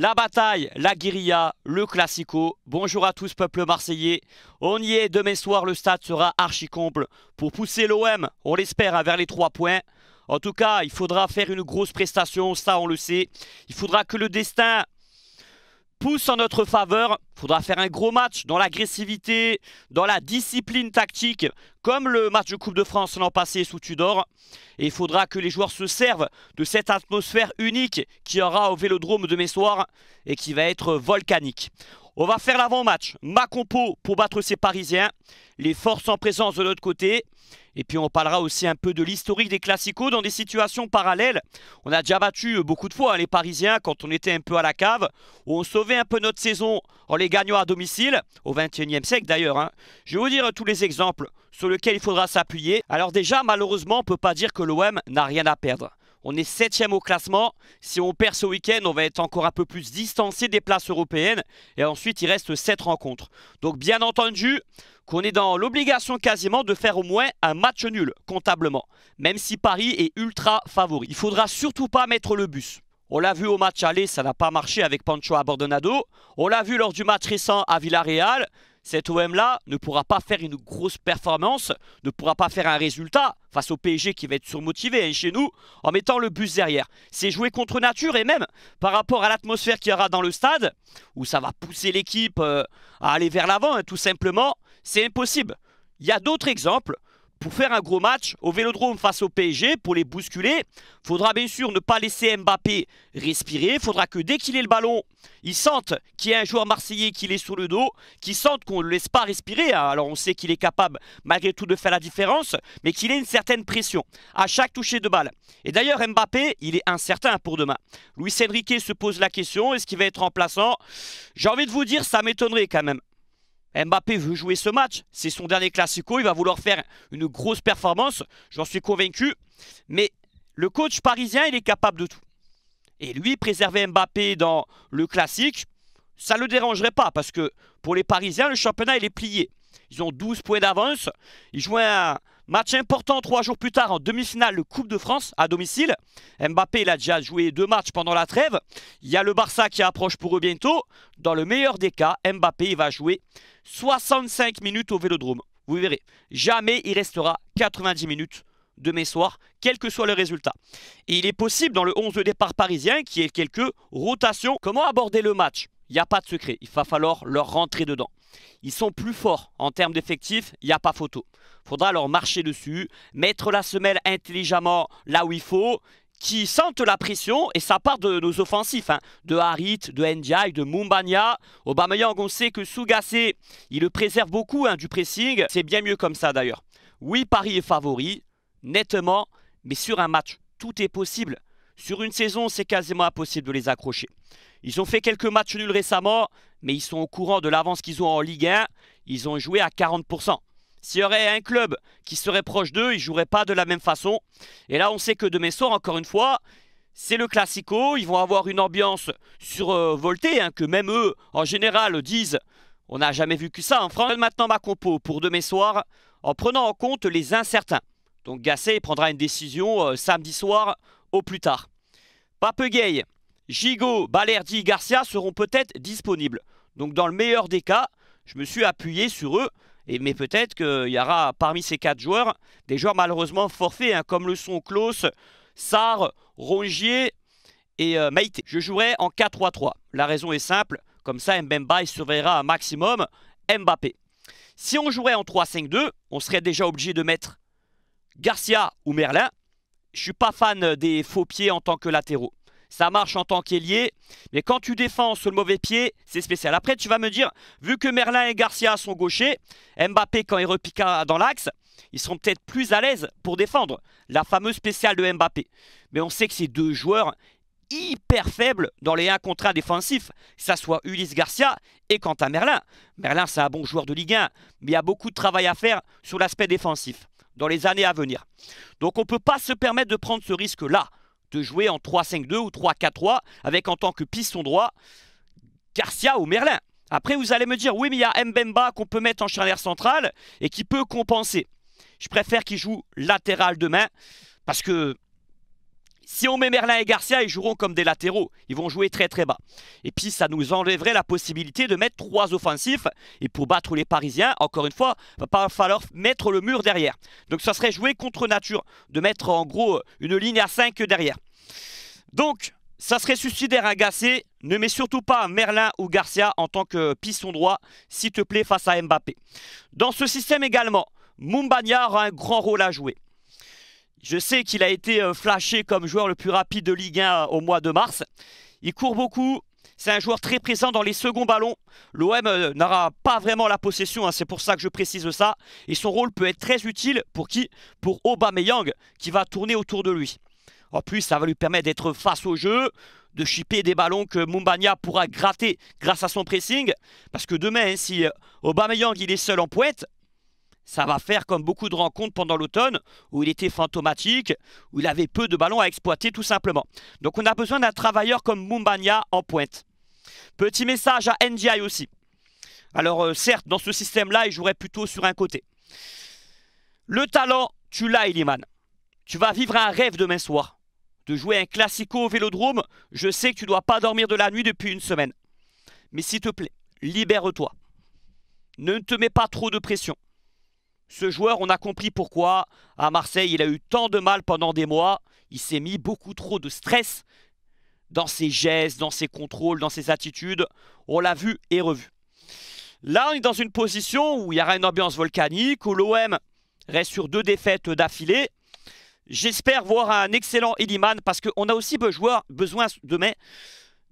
La bataille, la guérilla, le classico. Bonjour à tous peuple marseillais. On y est, demain soir le stade sera archi comble pour pousser l'OM, on l'espère, vers les 3 points. En tout cas, il faudra faire une grosse prestation, ça on le sait. Il faudra que le destin pousse en notre faveur. Faudra faire un gros match dans l'agressivité, dans la discipline tactique, comme le match de Coupe de France l'an passé sous Tudor. Et il faudra que les joueurs se servent de cette atmosphère unique qui aura au Vélodrome de soir et qui va être volcanique. On va faire l'avant-match. Ma compo pour battre ces Parisiens. Les forces en présence de l'autre côté. Et puis on parlera aussi un peu de l'historique des classicaux dans des situations parallèles. On a déjà battu euh, beaucoup de fois hein, les Parisiens quand on était un peu à la cave, on sauvait un peu notre saison en les gagnant à domicile, au XXIe siècle d'ailleurs. Hein. Je vais vous dire euh, tous les exemples sur lesquels il faudra s'appuyer. Alors déjà, malheureusement, on ne peut pas dire que l'OM n'a rien à perdre. On est 7 au classement. Si on perd ce week-end, on va être encore un peu plus distancé des places européennes. Et ensuite, il reste 7 rencontres. Donc bien entendu qu'on est dans l'obligation quasiment de faire au moins un match nul, comptablement. Même si Paris est ultra favori. Il faudra surtout pas mettre le bus. On l'a vu au match aller, ça n'a pas marché avec Pancho Abordonado, On l'a vu lors du match récent à Villarreal cet OM-là ne pourra pas faire une grosse performance, ne pourra pas faire un résultat face au PSG qui va être surmotivé hein, chez nous en mettant le bus derrière. C'est jouer contre nature et même par rapport à l'atmosphère qu'il y aura dans le stade, où ça va pousser l'équipe euh, à aller vers l'avant, hein, tout simplement, c'est impossible. Il y a d'autres exemples pour faire un gros match au Vélodrome face au PSG, pour les bousculer, faudra bien sûr ne pas laisser Mbappé respirer. Faudra que dès qu'il ait le ballon, il sente qu'il y a un joueur marseillais qui est sur le dos, qu'il sente qu'on ne le laisse pas respirer. Hein. Alors on sait qu'il est capable malgré tout de faire la différence, mais qu'il ait une certaine pression à chaque toucher de balle. Et d'ailleurs Mbappé, il est incertain pour demain. Luis Enrique se pose la question, est-ce qu'il va être remplaçant J'ai envie de vous dire, ça m'étonnerait quand même. Mbappé veut jouer ce match, c'est son dernier classico, il va vouloir faire une grosse performance, j'en suis convaincu. Mais le coach parisien, il est capable de tout. Et lui, préserver Mbappé dans le classique, ça ne le dérangerait pas, parce que pour les Parisiens, le championnat, il est plié. Ils ont 12 points d'avance, ils jouent un match important trois jours plus tard en demi-finale de Coupe de France à domicile. Mbappé, il a déjà joué deux matchs pendant la trêve. Il y a le Barça qui approche pour eux bientôt. Dans le meilleur des cas, Mbappé, il va jouer 65 minutes au Vélodrome. Vous verrez, jamais il restera 90 minutes de mes soirs, quel que soit le résultat. Et il est possible dans le 11 de départ parisien qu'il y ait quelques rotations. Comment aborder le match Il n'y a pas de secret, il va falloir leur rentrer dedans. Ils sont plus forts en termes d'effectifs, il n'y a pas photo. Faudra leur marcher dessus, mettre la semelle intelligemment là où il faut qui sentent la pression, et ça part de nos offensifs, hein. de Harit, de Ndiaye, de Mumbania. Aubameyang, on sait que Sougassé, il le préserve beaucoup hein, du pressing. C'est bien mieux comme ça d'ailleurs. Oui, Paris est favori, nettement, mais sur un match, tout est possible. Sur une saison, c'est quasiment impossible de les accrocher. Ils ont fait quelques matchs nuls récemment, mais ils sont au courant de l'avance qu'ils ont en Ligue 1. Ils ont joué à 40%. S'il y aurait un club qui serait proche d'eux, ils ne joueraient pas de la même façon. Et là, on sait que demain soir, encore une fois, c'est le classico. Ils vont avoir une ambiance survoltée, hein, que même eux, en général, disent « On n'a jamais vu que ça en France ». Maintenant, ma compo pour demain soir, en prenant en compte les incertains. Donc Gasset prendra une décision euh, samedi soir au plus tard. Papegay, Gigot, Balerdi, Garcia seront peut-être disponibles. Donc dans le meilleur des cas, je me suis appuyé sur eux mais peut-être qu'il y aura parmi ces quatre joueurs des joueurs malheureusement forfaits, hein, comme le sont Klaus, Sar, Rongier et euh, Maïté. Je jouerai en 4-3-3. La raison est simple, comme ça Mbemba il surveillera un maximum Mbappé. Si on jouerait en 3-5-2, on serait déjà obligé de mettre Garcia ou Merlin. Je suis pas fan des faux pieds en tant que latéraux ça marche en tant qu'ailier. Mais quand tu défends sur le mauvais pied, c'est spécial. Après, tu vas me dire, vu que Merlin et Garcia sont gauchers, Mbappé, quand il repiqua dans l'axe, ils seront peut-être plus à l'aise pour défendre la fameuse spéciale de Mbappé. Mais on sait que ces deux joueurs hyper faibles dans les 1 contre 1 défensifs, que ça soit Ulysse Garcia et quant à Merlin. Merlin, c'est un bon joueur de Ligue 1, mais il y a beaucoup de travail à faire sur l'aspect défensif dans les années à venir. Donc on ne peut pas se permettre de prendre ce risque-là de jouer en 3-5-2 ou 3-4-3 avec en tant que piston droit Garcia ou Merlin. Après, vous allez me dire, oui, mais il y a Mbemba qu'on peut mettre en charnière centrale et qui peut compenser. Je préfère qu'il joue latéral demain parce que si on met Merlin et Garcia, ils joueront comme des latéraux. Ils vont jouer très très bas. Et puis ça nous enlèverait la possibilité de mettre trois offensifs. Et pour battre les Parisiens, encore une fois, il va pas falloir mettre le mur derrière. Donc ça serait jouer contre nature, de mettre en gros une ligne à 5 derrière. Donc ça serait suicidaire à Gassé. Ne mets surtout pas Merlin ou Garcia en tant que pisson droit, s'il te plaît, face à Mbappé. Dans ce système également, Mumbania aura un grand rôle à jouer. Je sais qu'il a été euh, flashé comme joueur le plus rapide de Ligue 1 euh, au mois de mars. Il court beaucoup, c'est un joueur très présent dans les seconds ballons. L'OM euh, n'aura pas vraiment la possession, hein. c'est pour ça que je précise ça. Et son rôle peut être très utile pour qui Pour Aubameyang, qui va tourner autour de lui. En plus, ça va lui permettre d'être face au jeu, de chipper des ballons que Mumbania pourra gratter grâce à son pressing. Parce que demain, si Aubameyang il est seul en pointe, ça va faire comme beaucoup de rencontres pendant l'automne, où il était fantomatique, où il avait peu de ballons à exploiter tout simplement. Donc on a besoin d'un travailleur comme Mumbania en pointe. Petit message à NGI aussi. Alors euh, certes, dans ce système-là, il jouerait plutôt sur un côté. Le talent, tu l'as, Iliman. Tu vas vivre un rêve demain soir. De jouer un classico au Vélodrome, je sais que tu dois pas dormir de la nuit depuis une semaine. Mais s'il te plaît, libère-toi. Ne te mets pas trop de pression. Ce joueur, on a compris pourquoi. À Marseille, il a eu tant de mal pendant des mois. Il s'est mis beaucoup trop de stress dans ses gestes, dans ses contrôles, dans ses attitudes. On l'a vu et revu. Là, on est dans une position où il y aura une ambiance volcanique, où l'OM reste sur deux défaites d'affilée. J'espère voir un excellent Eliman parce qu'on a aussi besoin demain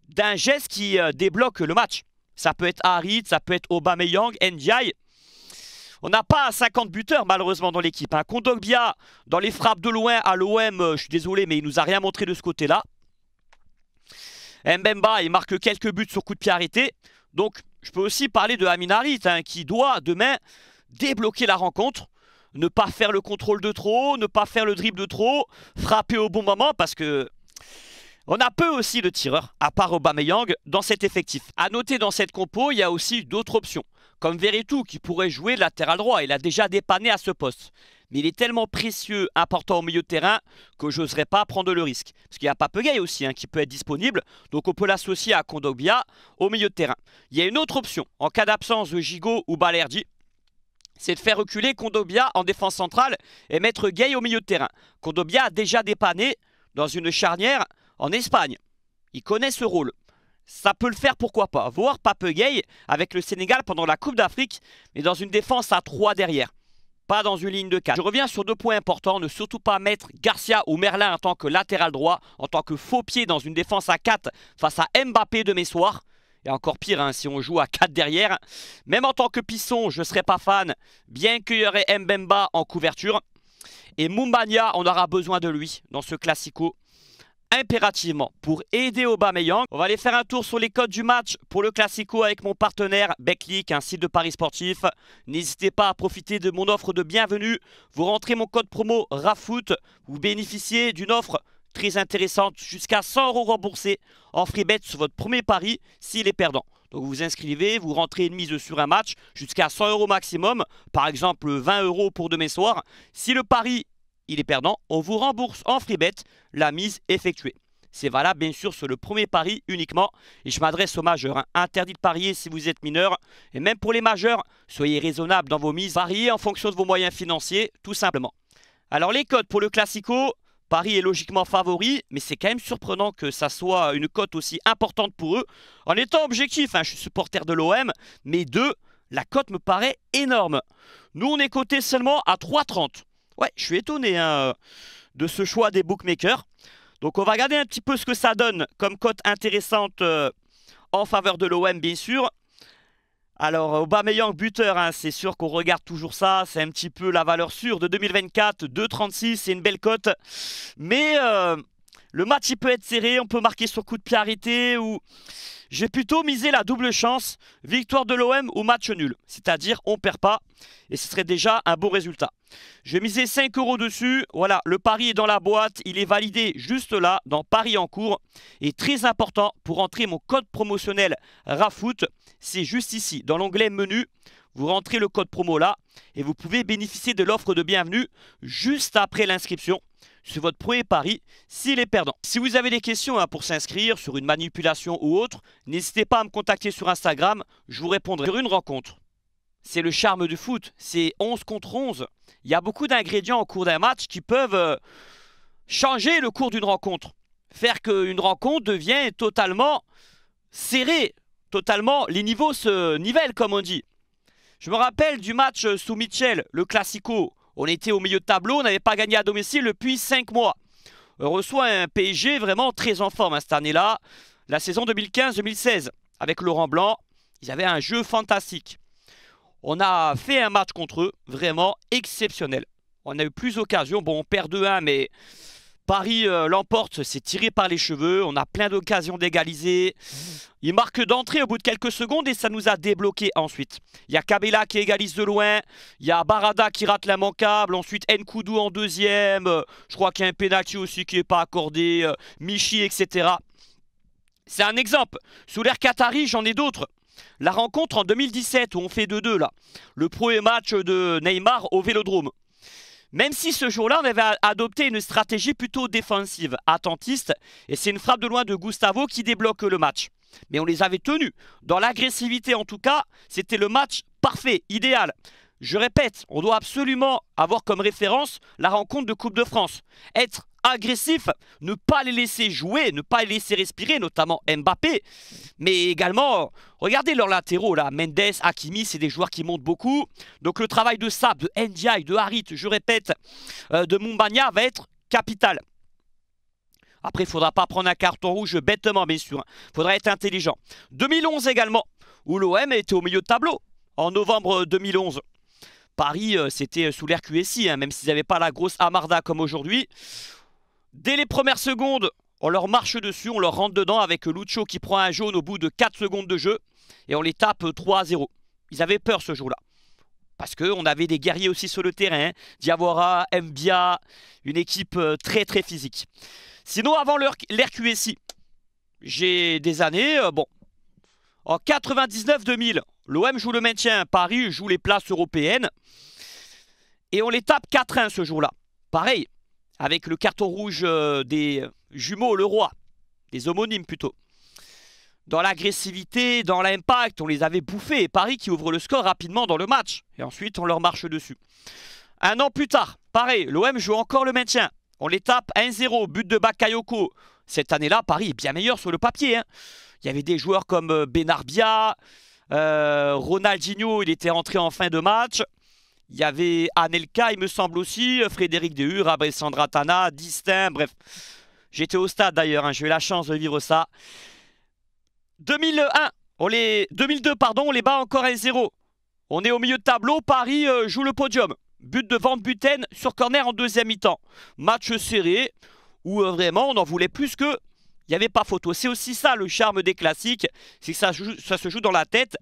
d'un geste qui euh, débloque le match. Ça peut être Harit, ça peut être Aubameyang, Ndiaye. On n'a pas 50 buteurs malheureusement dans l'équipe. Hein. Kondogbia, dans les frappes de loin à l'OM, euh, je suis désolé, mais il nous a rien montré de ce côté-là. Mbemba, il marque quelques buts sur coup de pied arrêté. Donc, je peux aussi parler de Aminarit hein, qui doit demain débloquer la rencontre. Ne pas faire le contrôle de trop, ne pas faire le dribble de trop, frapper au bon moment, parce que on a peu aussi de tireurs, à part Aubameyang, dans cet effectif. À noter dans cette compo, il y a aussi d'autres options comme Veretout qui pourrait jouer latéral droit. Il a déjà dépanné à ce poste. Mais il est tellement précieux, important au milieu de terrain que j'oserais pas prendre le risque. Parce qu'il y a Gay aussi hein, qui peut être disponible. Donc on peut l'associer à Kondogbia au milieu de terrain. Il y a une autre option en cas d'absence de Gigot ou Balerdi c'est de faire reculer Condobia en défense centrale et mettre Gay au milieu de terrain. Condobia a déjà dépanné dans une charnière en Espagne. Il connaît ce rôle ça peut le faire, pourquoi pas. Voir Pape Gay avec le Sénégal pendant la Coupe d'Afrique, mais dans une défense à 3 derrière pas dans une ligne de 4. Je reviens sur deux points importants, ne surtout pas mettre Garcia ou Merlin en tant que latéral droit, en tant que faux pied dans une défense à 4 face à Mbappé de soir. Et encore pire hein, si on joue à 4 derrière. Même en tant que pisson, je ne serais pas fan, bien qu'il y aurait Mbemba en couverture. Et Mumbania, on aura besoin de lui dans ce Classico impérativement pour aider Aubameyang. On va aller faire un tour sur les codes du match pour le Classico avec mon partenaire Betclic, un site de paris sportif. N'hésitez pas à profiter de mon offre de bienvenue. Vous rentrez mon code promo RAFOOT, vous bénéficiez d'une offre très intéressante, jusqu'à 100 euros remboursés en free bet sur votre premier pari s'il est perdant. Donc vous vous inscrivez, vous rentrez une mise sur un match jusqu'à 100 euros maximum, par exemple 20 euros pour demain soir. Si le pari il est perdant, on vous rembourse en free bet la mise effectuée. C'est valable bien sûr sur le premier pari uniquement. Et je m'adresse aux majeurs. Hein. Interdit de parier si vous êtes mineur. Et même pour les majeurs, soyez raisonnables dans vos mises. Pariez en fonction de vos moyens financiers, tout simplement. Alors les codes pour le Classico, Paris est logiquement favori, mais c'est quand même surprenant que ça soit une cote aussi importante pour eux. En étant objectif, hein, je suis supporter de l'OM, mais deux, la cote me paraît énorme. Nous, on est coté seulement à 3,30. Ouais, je suis étonné hein, euh, de ce choix des bookmakers. Donc on va regarder un petit peu ce que ça donne comme cote intéressante euh, en faveur de l'OM, bien sûr. Alors, euh, Aubameyang buteur, hein, c'est sûr qu'on regarde toujours ça. C'est un petit peu la valeur sûre de 2024, 2,36, c'est une belle cote. Mais... Le match, il peut être serré. On peut marquer sur coup de pied arrêté ou... J'ai plutôt misé la double chance, victoire de l'OM ou match nul. C'est-à-dire, on perd pas. Et ce serait déjà un beau résultat. J'ai misé 5 euros dessus. Voilà, le pari est dans la boîte. Il est validé juste là, dans Paris en cours. Et très important, pour entrer mon code promotionnel RAFOOT, c'est juste ici, dans l'onglet menu. Vous rentrez le code promo là et vous pouvez bénéficier de l'offre de bienvenue juste après l'inscription sur votre premier pari s'il est perdant. Si vous avez des questions hein, pour s'inscrire sur une manipulation ou autre, n'hésitez pas à me contacter sur Instagram, je vous répondrai sur une rencontre. C'est le charme du foot, c'est 11 contre 11. Il y a beaucoup d'ingrédients au cours d'un match qui peuvent euh, changer le cours d'une rencontre. Faire qu'une rencontre devienne totalement serrée, totalement, les niveaux se nivellent comme on dit. Je me rappelle du match euh, sous Mitchell, le Classico, on était au milieu de tableau, on n'avait pas gagné à domicile depuis 5 mois. On reçoit un PSG vraiment très en forme hein, cette année-là. La saison 2015-2016, avec Laurent Blanc, ils avaient un jeu fantastique. On a fait un match contre eux vraiment exceptionnel. On a eu plus d'occasions. Bon, on perd 2-1, mais Paris euh, l'emporte, c'est tiré par les cheveux. On a plein d'occasions d'égaliser. Il marque d'entrée au bout de quelques secondes et ça nous a débloqué ensuite. Il y a Kabela qui égalise de loin. Il y a Barada qui rate l'immanquable. Ensuite, Nkoudou en deuxième. Je crois qu'il y a un penalty aussi qui n'est pas accordé. Euh, Michi, etc. C'est un exemple. Sous l'air Qatari, j'en ai d'autres. La rencontre en 2017 où on fait 2-2 là. Le premier match de Neymar au Vélodrome. Même si ce jour-là, on avait adopté une stratégie plutôt défensive, attentiste, et c'est une frappe de loin de Gustavo qui débloque le match. Mais on les avait tenus. Dans l'agressivité en tout cas, c'était le match parfait, idéal. Je répète, on doit absolument avoir comme référence la rencontre de Coupe de France. Être agressif, ne pas les laisser jouer, ne pas les laisser respirer, notamment Mbappé. Mais également, regardez leurs latéraux là, Mendes, Hakimi, c'est des joueurs qui montent beaucoup. Donc le travail de Sab, de Ndiaye, de Harit, je répète, euh, de Mumbania va être capital. Après, il ne faudra pas prendre un carton rouge bêtement, bien sûr. Il hein. faudra être intelligent. 2011 également, où l'OM était au milieu de tableau, en novembre 2011. Euh, Paris, euh, c'était sous l'air QSI, hein, même s'ils n'avaient pas la grosse Amarda comme aujourd'hui. Dès les premières secondes, on leur marche dessus, on leur rentre dedans avec Lucho qui prend un jaune au bout de 4 secondes de jeu et on les tape 3 0. Ils avaient peur ce jour-là. Parce qu'on avait des guerriers aussi sur le terrain. Diawara, Mbia, une équipe euh, très très physique. Sinon, avant l'RQSI, j'ai des années, euh, bon, en 99-2000, l'OM joue le maintien, Paris joue les places européennes. Et on les tape 4-1 ce jour-là. Pareil, avec le carton rouge euh, des jumeaux, le roi, des homonymes plutôt. Dans l'agressivité, dans l'impact, on les avait bouffés et Paris qui ouvre le score rapidement dans le match. Et ensuite, on leur marche dessus. Un an plus tard, pareil, l'OM joue encore le maintien. On les tape 1-0, but de Bakayoko. Cette année-là, Paris est bien meilleur sur le papier. Hein. Il y avait des joueurs comme euh, Benarbia, euh, Ronaldinho, il était entré en fin de match. Il y avait Anelka, il me semble aussi, Frédéric Dehur, Abessandra Tana, Distin, bref. J'étais au stade d'ailleurs, hein, j'ai eu la chance de vivre ça. 2001, on les... 2002, pardon, on les bat encore à 0 On est au milieu de tableau, Paris euh, joue le podium. But de Van Buten sur corner en deuxième mi-temps. Match serré où euh, vraiment on en voulait plus que... Il n'y avait pas photo. C'est aussi ça le charme des classiques, c'est que ça, ça se joue dans la tête.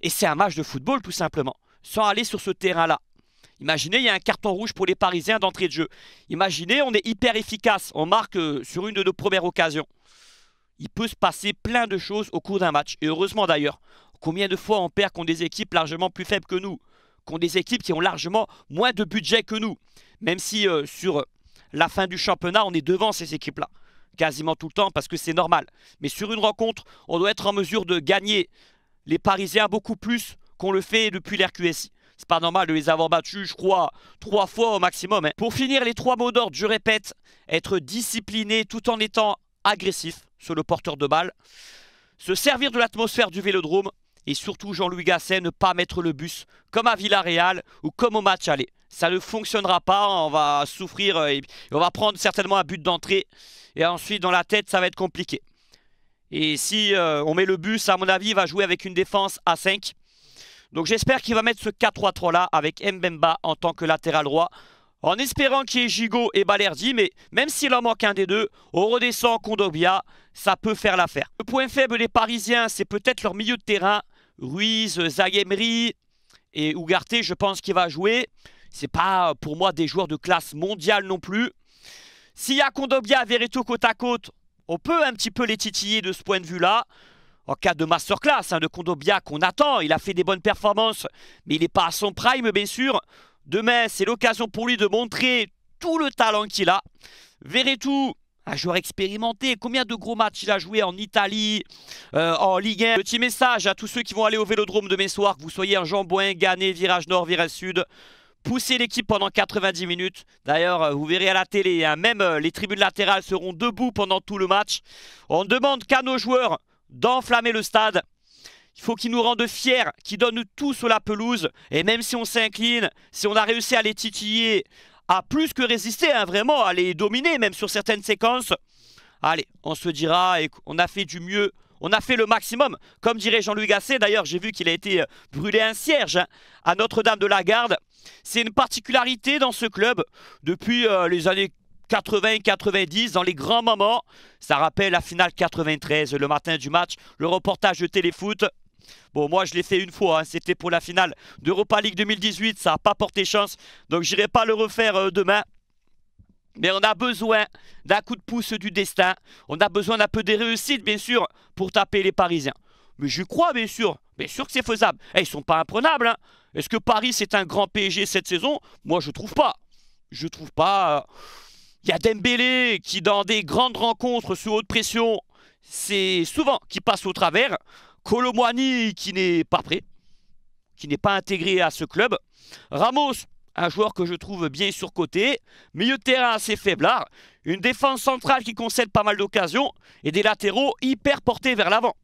Et c'est un match de football tout simplement sans aller sur ce terrain-là. Imaginez, il y a un carton rouge pour les Parisiens d'entrée de jeu. Imaginez, on est hyper efficace. On marque euh, sur une de nos premières occasions. Il peut se passer plein de choses au cours d'un match. Et heureusement d'ailleurs. Combien de fois on perd contre des équipes largement plus faibles que nous Contre des équipes qui ont largement moins de budget que nous. Même si euh, sur euh, la fin du championnat, on est devant ces équipes-là quasiment tout le temps parce que c'est normal. Mais sur une rencontre, on doit être en mesure de gagner les Parisiens beaucoup plus qu'on le fait depuis l'RQSI. C'est pas normal de les avoir battus, je crois, trois fois au maximum. Hein. Pour finir, les trois mots d'ordre, je répète, être discipliné tout en étant agressif sur le porteur de balle, se servir de l'atmosphère du vélodrome et surtout Jean-Louis Gasset ne pas mettre le bus comme à Villarreal ou comme au match aller. Ça ne fonctionnera pas, on va souffrir euh, et on va prendre certainement un but d'entrée et ensuite dans la tête ça va être compliqué. Et si euh, on met le bus, à mon avis, il va jouer avec une défense à 5 donc j'espère qu'il va mettre ce 4-3-3 là avec Mbemba en tant que latéral droit. En espérant qu'il y ait Gigot et Balerdi, mais même s'il en manque un des deux, on redescend Condobia. ça peut faire l'affaire. Le point faible des Parisiens, c'est peut-être leur milieu de terrain. Ruiz, Zayemri et Ougarté, je pense qu'il va jouer. C'est pas pour moi des joueurs de classe mondiale non plus. S'il y a Kondogbia et côte à côte, on peut un petit peu les titiller de ce point de vue-là en cas de masterclass. Hein, de Condobia qu'on attend, il a fait des bonnes performances, mais il n'est pas à son prime, bien sûr. Demain, c'est l'occasion pour lui de montrer tout le talent qu'il a. verrez tout, un joueur expérimenté, combien de gros matchs il a joué en Italie, euh, en Ligue 1. Petit message à tous ceux qui vont aller au Vélodrome demain soir, que vous soyez un jambouin, gagné, Virage Nord, Virage Sud. Poussez l'équipe pendant 90 minutes. D'ailleurs, euh, vous verrez à la télé, hein, même euh, les tribunes latérales seront debout pendant tout le match. On demande qu'à nos joueurs d'enflammer le stade. Il faut qu'il nous rendent fiers, qu'ils donne tout sur la pelouse. Et même si on s'incline, si on a réussi à les titiller, à plus que résister, hein, vraiment, à les dominer, même sur certaines séquences, allez, on se dira, on a fait du mieux on a fait le maximum, comme dirait Jean-Louis Gasset. D'ailleurs, j'ai vu qu'il a été euh, brûlé un cierge hein, à Notre-Dame de la Garde. C'est une particularité dans ce club depuis euh, les années 80-90 dans les grands moments. Ça rappelle la finale 93 le matin du match. Le reportage de Téléfoot Bon, moi, je l'ai fait une fois. Hein. C'était pour la finale d'Europa League 2018. Ça n'a pas porté chance. Donc, j'irai pas le refaire euh, demain. Mais on a besoin d'un coup de pouce du destin. On a besoin d'un peu des réussites, bien sûr, pour taper les Parisiens. Mais je crois, bien sûr. Bien sûr que c'est faisable. Eh, ils ne sont pas imprenables. Hein. Est-ce que Paris, c'est un grand PSG cette saison Moi, je trouve pas. Je trouve pas. Euh, il y a Dembélé qui, dans des grandes rencontres sous haute pression, c'est souvent qui passe au travers. Colomwani qui n'est pas prêt, qui n'est pas intégré à ce club. Ramos, un joueur que je trouve bien surcoté. Milieu de terrain assez faiblard. Une défense centrale qui concède pas mal d'occasions. Et des latéraux hyper portés vers l'avant.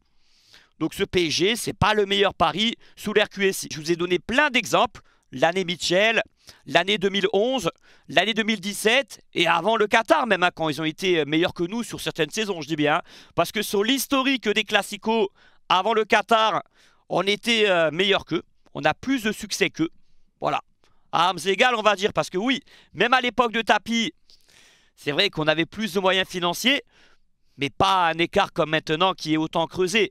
Donc ce PSG, c'est pas le meilleur pari sous l'RQSI. Je vous ai donné plein d'exemples l'année Mitchell, l'année 2011, l'année 2017 et avant le Qatar même, hein, quand ils ont été meilleurs que nous sur certaines saisons, je dis bien. Hein. Parce que sur l'historique des classicaux, avant le Qatar, on était euh, meilleurs qu'eux. On a plus de succès qu'eux. Voilà. À armes égales, on va dire. Parce que oui, même à l'époque de Tapis, c'est vrai qu'on avait plus de moyens financiers, mais pas un écart comme maintenant qui est autant creusé.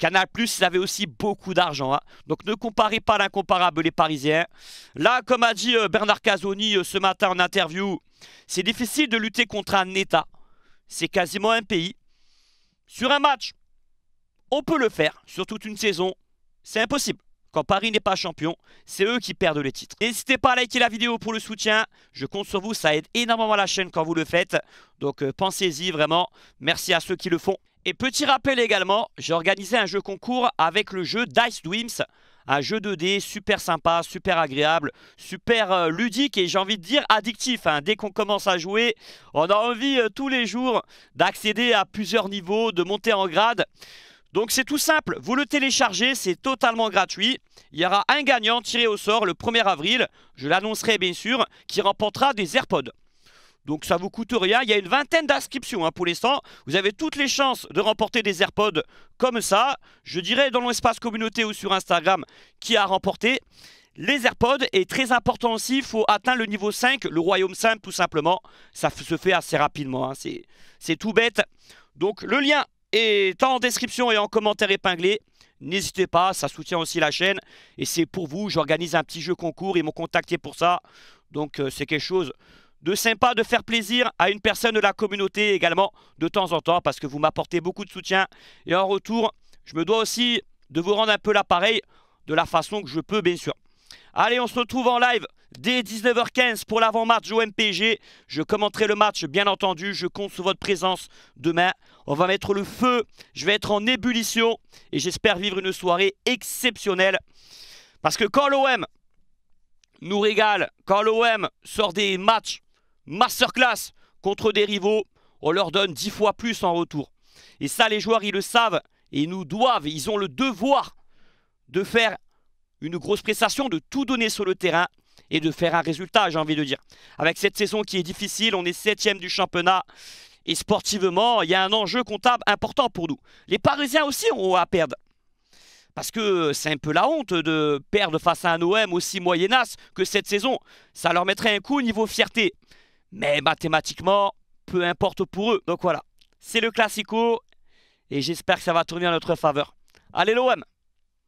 Canal+, ils avaient aussi beaucoup d'argent. Hein. Donc ne comparez pas l'incomparable, les Parisiens. Là, comme a dit euh, Bernard Casoni euh, ce matin en interview, c'est difficile de lutter contre un État. C'est quasiment un pays. Sur un match, on peut le faire. Sur toute une saison, c'est impossible. Quand Paris n'est pas champion, c'est eux qui perdent les titres. N'hésitez pas à liker la vidéo pour le soutien. Je compte sur vous, ça aide énormément la chaîne quand vous le faites. Donc euh, pensez-y vraiment. Merci à ceux qui le font. Et petit rappel également, j'ai organisé un jeu concours avec le jeu Dice Dreams, Un jeu 2D super sympa, super agréable, super euh, ludique et j'ai envie de dire addictif. Hein. Dès qu'on commence à jouer, on a envie euh, tous les jours d'accéder à plusieurs niveaux, de monter en grade. Donc c'est tout simple, vous le téléchargez, c'est totalement gratuit. Il y aura un gagnant tiré au sort le 1er avril, je l'annoncerai bien sûr, qui remportera des AirPods. Donc ça vous coûte rien. Il y a une vingtaine d'inscriptions hein, pour l'instant. Vous avez toutes les chances de remporter des AirPods comme ça. Je dirais dans l'espace communauté ou sur Instagram qui a remporté. Les AirPods est très important aussi, il faut atteindre le niveau 5, le royaume 5 tout simplement. Ça se fait assez rapidement, hein. c'est tout bête. Donc le lien est en description et en commentaire épinglé. N'hésitez pas, ça soutient aussi la chaîne. Et c'est pour vous, j'organise un petit jeu concours, ils m'ont contacté pour ça. Donc euh, c'est quelque chose de sympa, de faire plaisir à une personne de la communauté également de temps en temps parce que vous m'apportez beaucoup de soutien. Et en retour, je me dois aussi de vous rendre un peu l'appareil de la façon que je peux bien sûr. Allez, on se retrouve en live dès 19h15 pour l'avant-match OMPG, Je commenterai le match, bien entendu. Je compte sur votre présence demain. On va mettre le feu. Je vais être en ébullition et j'espère vivre une soirée exceptionnelle. Parce que quand l'OM nous régale, quand l'OM sort des matchs masterclass contre des rivaux, on leur donne 10 fois plus en retour. Et ça, les joueurs, ils le savent et ils nous doivent, ils ont le devoir de faire une grosse prestation, de tout donner sur le terrain et de faire un résultat, j'ai envie de dire. Avec cette saison qui est difficile, on est septième du championnat et sportivement, il y a un enjeu comptable important pour nous. Les Parisiens aussi ont à perdre. Parce que c'est un peu la honte de perdre face à un OM aussi moyenasse que cette saison. Ça leur mettrait un coup au niveau fierté mais mathématiquement, peu importe pour eux. Donc voilà, c'est le Classico, et j'espère que ça va tourner en notre faveur. Allez l'OM